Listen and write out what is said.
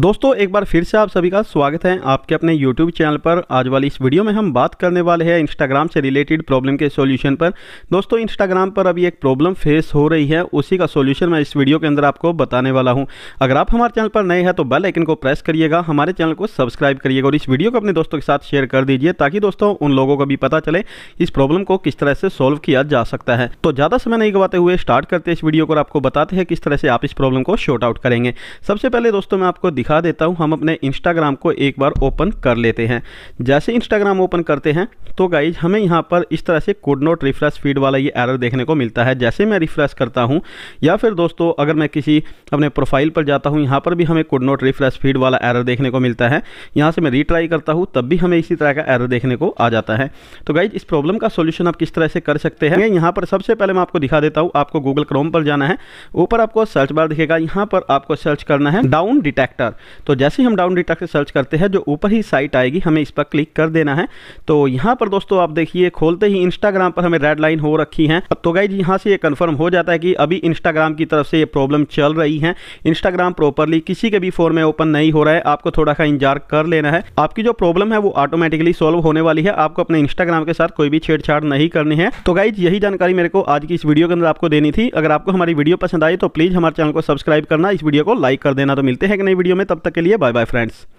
दोस्तों एक बार फिर से आप सभी का स्वागत है आपके अपने YouTube चैनल पर आज वाली इस वीडियो में हम बात करने वाले हैं Instagram से रिलेटेड प्रॉब्लम के सॉल्यूशन पर दोस्तों Instagram पर अभी एक प्रॉब्लम फेस हो रही है उसी का सॉल्यूशन मैं इस वीडियो के अंदर आपको बताने वाला हूं अगर आप हमारे चैनल पर नए हैं तो बेल आइकन को प्रेस करिएगा हमारे चैनल को सब्सक्राइब करिएगा और इस वीडियो को अपने दोस्तों के साथ शेयर कर दीजिए ताकि दोस्तों उन लोगों को भी पता चले इस प्रॉब्लम को किस तरह से सॉल्व किया जा सकता है तो ज़्यादा समय नहीं गवाते हुए स्टार्ट करते इस वीडियो को आपको बताते हैं किस तरह से आप इस प्रॉब्लम को शॉर्ट आउट करेंगे सबसे पहले दोस्तों मैं आपको दिखा दिखा देता हूँ हम अपने इंस्टाग्राम को एक बार ओपन कर लेते हैं जैसे इंस्टाग्राम ओपन करते हैं तो गाइज हमें यहाँ पर इस तरह से कोड नोट रिफ्रेश फीड वाला ये एरर देखने को मिलता है जैसे मैं रिफ्रेश करता हूँ या फिर दोस्तों अगर मैं किसी अपने प्रोफाइल पर जाता हूँ यहाँ पर भी हमें कोड नोट रिफ्रेश फीड वाला एरर देखने को मिलता है यहाँ से मैं रीट्राई करता हूँ तब भी हमें इसी तरह का एरर देखने को आ जाता है तो गाइज इस प्रॉब्लम का सोल्यूशन आप किस तरह से कर सकते हैं यहाँ पर सबसे पहले मैं आपको दिखा देता हूँ आपको गूगल क्रोम पर जाना है ऊपर आपको सर्च बार दिखेगा यहाँ पर आपको सर्च करना है डाउन डिटेक्टर तो जैसे ही हम डाउन डेटा से सर्च करते हैं जो ऊपर ही साइट आएगी हमें इस पर क्लिक कर देना है तो यहाँ पर दोस्तों आप देखिए खोलते ही इंस्टाग्राम पर हमें रेड लाइन हो रखी है तो गाइज यहाँ से ये कन्फर्म हो जाता है कि अभी इंस्टाग्राम की तरफ से ये प्रॉब्लम चल रही है इंस्टाग्राम प्रॉपरली किसी के भी फोन में ओपन नहीं हो रहा है आपको थोड़ा सा इंतजार कर लेना है आपकी जो प्रॉब्लम है वो ऑटोमेटिकली सॉल्व होने वाली है आपको अपने इंस्टाग्राम के साथ कोई भी छेड़छाड़ नहीं करनी है तो गाइज यही जानकारी मेरे को आज की इस वीडियो के अंदर आपको देनी थी अगर आपको हमारी वीडियो पसंद आई तो प्लीज़ हमारे चैनल को सब्सक्राइब करना इस वीडियो को लाइक कर देना तो मिलते हैं कि नई वीडियो में में तब तक के लिए बाय बाय फ्रेंड्स